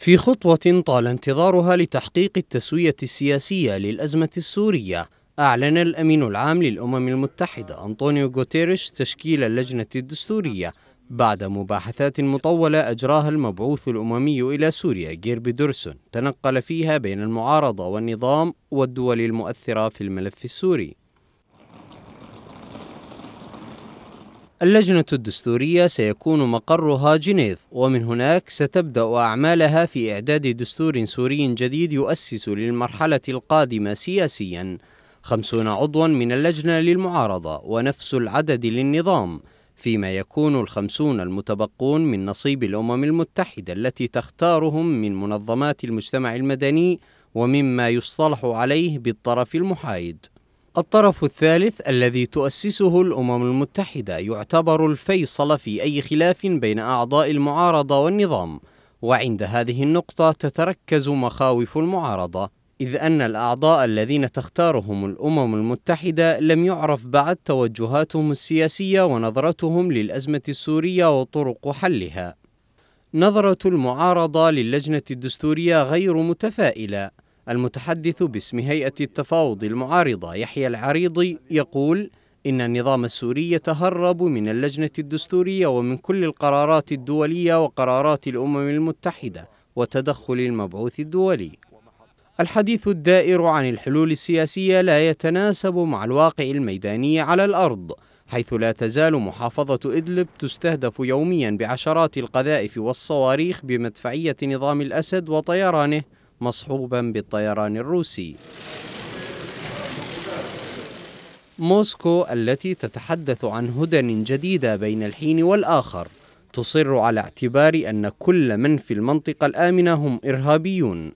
في خطوة طال انتظارها لتحقيق التسوية السياسية للأزمة السورية أعلن الأمين العام للأمم المتحدة أنطونيو غوتيريش تشكيل اللجنة الدستورية بعد مباحثات مطولة أجراها المبعوث الأممي إلى سوريا جيرب دورسون تنقل فيها بين المعارضة والنظام والدول المؤثرة في الملف السوري اللجنة الدستورية سيكون مقرها جنيف ومن هناك ستبدأ أعمالها في إعداد دستور سوري جديد يؤسس للمرحلة القادمة سياسيا خمسون عضوا من اللجنة للمعارضة ونفس العدد للنظام فيما يكون الخمسون المتبقون من نصيب الأمم المتحدة التي تختارهم من منظمات المجتمع المدني ومما يصطلح عليه بالطرف المحايد الطرف الثالث الذي تؤسسه الأمم المتحدة يعتبر الفيصل في أي خلاف بين أعضاء المعارضة والنظام وعند هذه النقطة تتركز مخاوف المعارضة إذ أن الأعضاء الذين تختارهم الأمم المتحدة لم يعرف بعد توجهاتهم السياسية ونظرتهم للأزمة السورية وطرق حلها نظرة المعارضة للجنة الدستورية غير متفائلة المتحدث باسم هيئة التفاوض المعارضة يحيى العريضي يقول إن النظام السوري يتهرب من اللجنة الدستورية ومن كل القرارات الدولية وقرارات الأمم المتحدة وتدخل المبعوث الدولي الحديث الدائر عن الحلول السياسية لا يتناسب مع الواقع الميداني على الأرض حيث لا تزال محافظة إدلب تستهدف يوميا بعشرات القذائف والصواريخ بمدفعية نظام الأسد وطيرانه مصحوبا بالطيران الروسي موسكو التي تتحدث عن هدن جديدة بين الحين والآخر تصر على اعتبار أن كل من في المنطقة الآمنة هم إرهابيون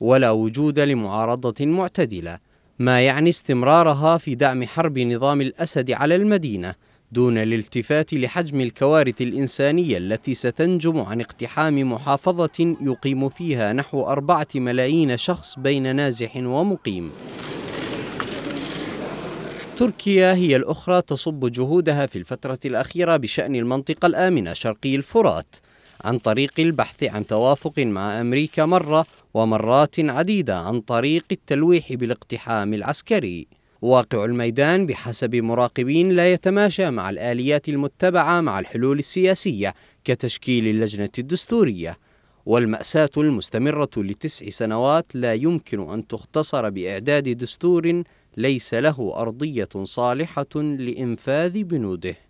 ولا وجود لمعارضة معتدلة ما يعني استمرارها في دعم حرب نظام الأسد على المدينة دون الالتفات لحجم الكوارث الإنسانية التي ستنجم عن اقتحام محافظة يقيم فيها نحو أربعة ملايين شخص بين نازح ومقيم تركيا هي الأخرى تصب جهودها في الفترة الأخيرة بشأن المنطقة الآمنة شرقي الفرات عن طريق البحث عن توافق مع أمريكا مرة ومرات عديدة عن طريق التلويح بالاقتحام العسكري واقع الميدان بحسب مراقبين لا يتماشى مع الآليات المتبعة مع الحلول السياسية كتشكيل اللجنة الدستورية والمأساة المستمرة لتسع سنوات لا يمكن أن تختصر بإعداد دستور ليس له أرضية صالحة لإنفاذ بنوده